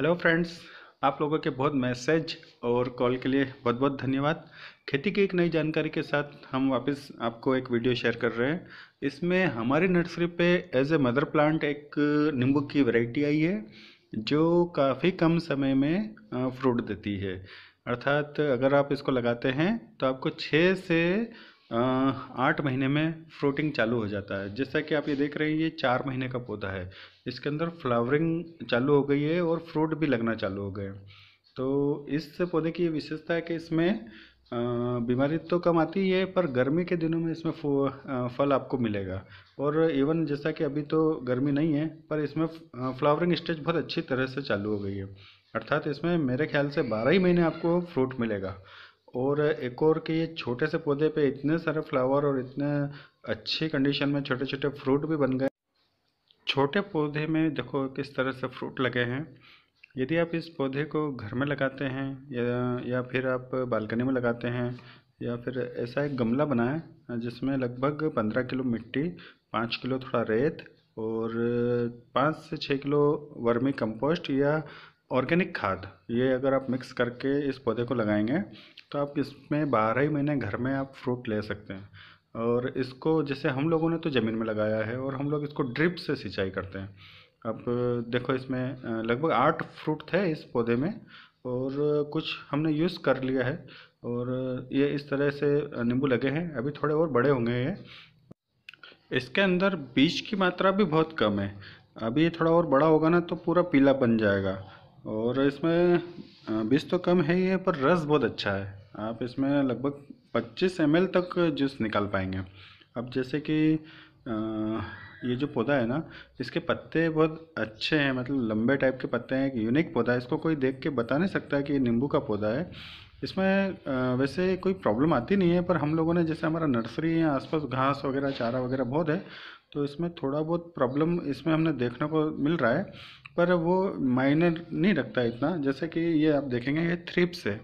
hello friends आप लोगों के बहुत मैसेज और कॉल के लिए बहुत बहुत धन्यवाद खेती की एक नई जानकारी के साथ हम वापस आपको एक वीडियो शेयर कर रहे हैं इसमें हमारी नर्सरी पे एज ए मदर प्लांट एक नींबू की वैरायटी आई है जो काफ़ी कम समय में फ्रूट देती है अर्थात अगर आप इसको लगाते हैं तो आपको छः से आठ महीने में फ्रूटिंग चालू हो जाता है जैसा कि आप ये देख रहे हैं ये चार महीने का पौधा है इसके अंदर फ्लावरिंग चालू हो गई है और फ्रूट भी लगना चालू हो गए तो इस पौधे की विशेषता है कि इसमें बीमारी तो कम आती है पर गर्मी के दिनों में इसमें फल आपको मिलेगा और इवन जैसा कि अभी तो गर्मी नहीं है पर इसमें फ्लावरिंग स्टेज बहुत अच्छी तरह से चालू हो गई है अर्थात इसमें मेरे ख्याल से बारह ही महीने आपको फ्रूट मिलेगा और एक और कि ये छोटे से पौधे पे इतने सारे फ्लावर और इतने अच्छी कंडीशन में छोटे छोटे फ्रूट भी बन गए छोटे पौधे में देखो किस तरह से फ्रूट लगे हैं यदि आप इस पौधे को घर में लगाते हैं या या फिर आप बालकनी में लगाते हैं या फिर ऐसा एक गमला बनाएं जिसमें लगभग पंद्रह किलो मिट्टी पाँच किलो थोड़ा रेत और पाँच से छः किलो वर्मी कंपोस्ट या ऑर्गेनिक खाद ये अगर आप मिक्स करके इस पौधे को लगाएंगे तो आप इसमें बारह ही महीने घर में आप फ्रूट ले सकते हैं और इसको जैसे हम लोगों ने तो ज़मीन में लगाया है और हम लोग इसको ड्रिप से सिंचाई करते हैं अब देखो इसमें लगभग आठ फ्रूट थे इस पौधे में और कुछ हमने यूज़ कर लिया है और ये इस तरह से नींबू लगे हैं अभी थोड़े और बड़े होंगे ये इसके अंदर बीज की मात्रा भी बहुत कम है अभी थोड़ा और बड़ा होगा ना तो पूरा पीला बन जाएगा और इसमें बीज तो कम है ही है पर रस बहुत अच्छा है आप इसमें लगभग 25 एम तक जूस निकाल पाएंगे अब जैसे कि ये जो पौधा है ना इसके पत्ते बहुत अच्छे हैं मतलब लंबे टाइप के पत्ते हैं एक यूनिक पौधा है इसको कोई देख के बता नहीं सकता कि ये नींबू का पौधा है इसमें वैसे कोई प्रॉब्लम आती नहीं है पर हम लोगों ने जैसे हमारा नर्सरी है आसपास घास वगैरह चारा वगैरह बहुत है तो इसमें थोड़ा बहुत प्रॉब्लम इसमें हमने देखने को मिल रहा है पर वो मायने नहीं रखता इतना जैसे कि ये आप देखेंगे ये थ्रिप्स है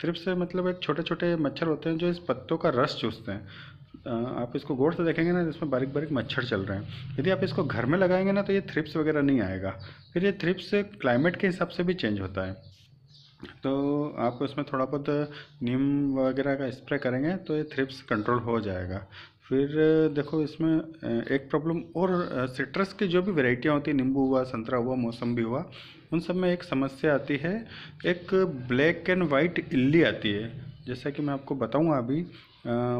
थ्रिप्स मतलब एक छोटे छोटे मच्छर होते हैं जो इस पत्तों का रस चूसते हैं आप इसको गौर से देखेंगे ना इसमें बारीक बारीक मच्छर चल रहे हैं यदि आप इसको घर में लगाएंगे ना तो ये थ्रिप्स वगैरह नहीं आएगा फिर ये थ्रिप्स क्लाइमेट के हिसाब से भी चेंज होता है तो आप उसमें थोड़ा बहुत नीम वगैरह का स्प्रे करेंगे तो ये थ्रिप्स कंट्रोल हो जाएगा फिर देखो इसमें एक प्रॉब्लम और सिट्रस की जो भी वेराइटियाँ होती हैं नींबू हुआ संतरा हुआ मौसम्बी हुआ उन सब में एक समस्या आती है एक ब्लैक एंड वाइट इल्ली आती है जैसा कि मैं आपको बताऊँगा अभी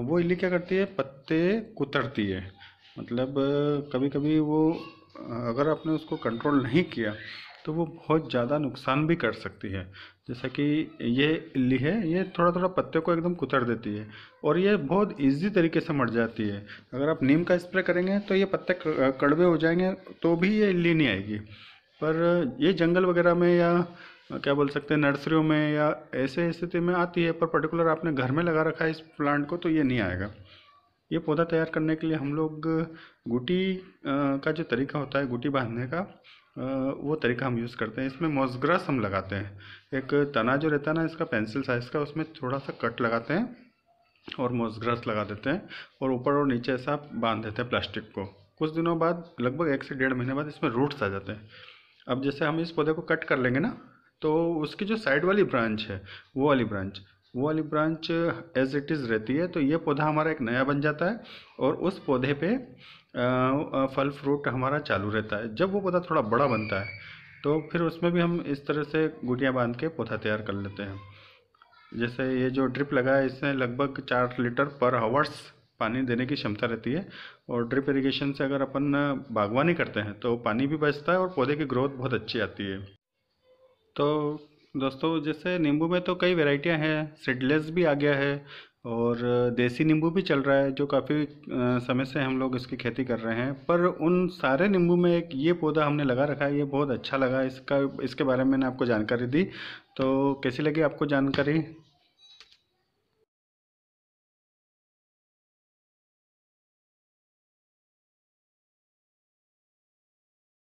वो इल्ली क्या करती है पत्ते कुतरती है मतलब कभी कभी वो अगर आपने उसको कंट्रोल नहीं किया तो वो बहुत ज़्यादा नुकसान भी कर सकती है जैसा कि ये इल्ली है ये थोड़ा थोड़ा पत्ते को एकदम कुतर देती है और ये बहुत इजी तरीके से मर जाती है अगर आप नीम का स्प्रे करेंगे तो ये पत्ते कड़वे हो जाएंगे तो भी ये इल्ली नहीं आएगी पर ये जंगल वगैरह में या क्या बोल सकते हैं नर्सरियों में या ऐसे स्थिति में आती है पर पर्टिकुलर आपने घर में लगा रखा है इस प्लांट को तो ये नहीं आएगा ये पौधा तैयार करने के लिए हम लोग गुटी का जो तरीका होता है गुटी बांधने का वो तरीका हम यूज़ करते हैं इसमें मोजग्रस हम लगाते हैं एक तना जो रहता है ना इसका पेंसिल साइज़ का उसमें थोड़ा सा कट लगाते हैं और मोजग्रस लगा देते हैं और ऊपर और नीचे ऐसा बांध देते हैं प्लास्टिक को कुछ दिनों बाद लगभग एक से डेढ़ महीने बाद इसमें रूट्स आ जाते हैं अब जैसे हम इस पौधे को कट कर लेंगे ना तो उसकी जो साइड वाली ब्रांच है वो वाली ब्रांच वो वाली ब्रांच एज इट इज़ रहती है तो ये पौधा हमारा एक नया बन जाता है और उस पौधे पे फल फ्रूट हमारा चालू रहता है जब वो पौधा थोड़ा बड़ा बनता है तो फिर उसमें भी हम इस तरह से गुटियाँ बांध के पौधा तैयार कर लेते हैं जैसे ये जो ड्रिप लगा है इसमें लगभग चार लीटर पर आवर्स पानी देने की क्षमता रहती है और ड्रिप इरिगेशन से अगर अपन बागवानी करते हैं तो पानी भी बचता है और पौधे की ग्रोथ बहुत अच्छी आती है तो दोस्तों जैसे नींबू में तो कई वेराइटियाँ हैं सीडलेस भी आ गया है और देसी नींबू भी चल रहा है जो काफ़ी समय से हम लोग इसकी खेती कर रहे हैं पर उन सारे नींबू में एक ये पौधा हमने लगा रखा है ये बहुत अच्छा लगा इसका इसके बारे में मैंने आपको जानकारी दी तो कैसी लगी आपको जानकारी